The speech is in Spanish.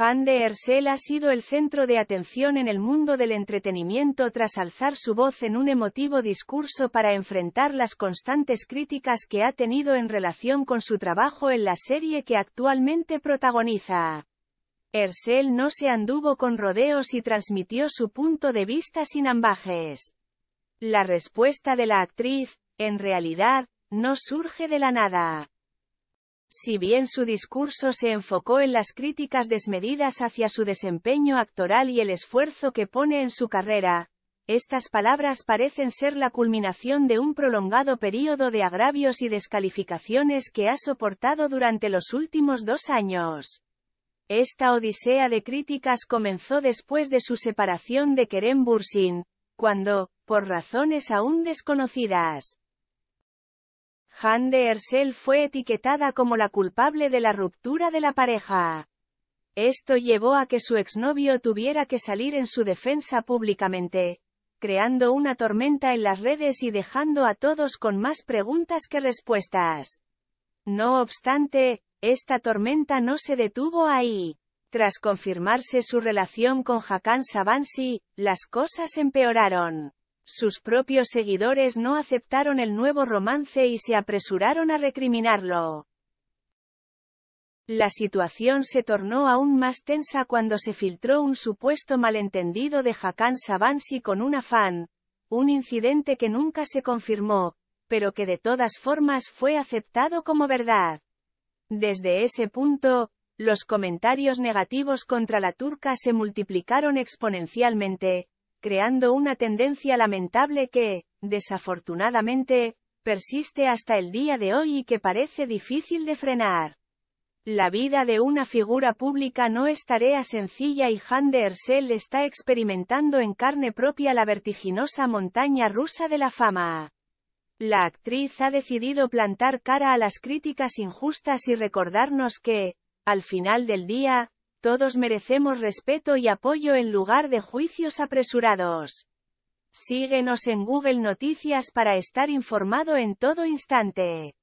Fan de Hercel ha sido el centro de atención en el mundo del entretenimiento tras alzar su voz en un emotivo discurso para enfrentar las constantes críticas que ha tenido en relación con su trabajo en la serie que actualmente protagoniza. Hercel no se anduvo con rodeos y transmitió su punto de vista sin ambajes. La respuesta de la actriz, en realidad, no surge de la nada. Si bien su discurso se enfocó en las críticas desmedidas hacia su desempeño actoral y el esfuerzo que pone en su carrera, estas palabras parecen ser la culminación de un prolongado período de agravios y descalificaciones que ha soportado durante los últimos dos años. Esta odisea de críticas comenzó después de su separación de Kerem Bursin, cuando, por razones aún desconocidas, han de Ersel fue etiquetada como la culpable de la ruptura de la pareja. Esto llevó a que su exnovio tuviera que salir en su defensa públicamente, creando una tormenta en las redes y dejando a todos con más preguntas que respuestas. No obstante, esta tormenta no se detuvo ahí. Tras confirmarse su relación con Hakan Savansi, las cosas empeoraron. Sus propios seguidores no aceptaron el nuevo romance y se apresuraron a recriminarlo. La situación se tornó aún más tensa cuando se filtró un supuesto malentendido de Hakan Savansi con una fan, un incidente que nunca se confirmó, pero que de todas formas fue aceptado como verdad. Desde ese punto, los comentarios negativos contra la turca se multiplicaron exponencialmente, creando una tendencia lamentable que, desafortunadamente, persiste hasta el día de hoy y que parece difícil de frenar. La vida de una figura pública no es tarea sencilla y Han de Ersel está experimentando en carne propia la vertiginosa montaña rusa de la fama. La actriz ha decidido plantar cara a las críticas injustas y recordarnos que, al final del día, todos merecemos respeto y apoyo en lugar de juicios apresurados. Síguenos en Google Noticias para estar informado en todo instante.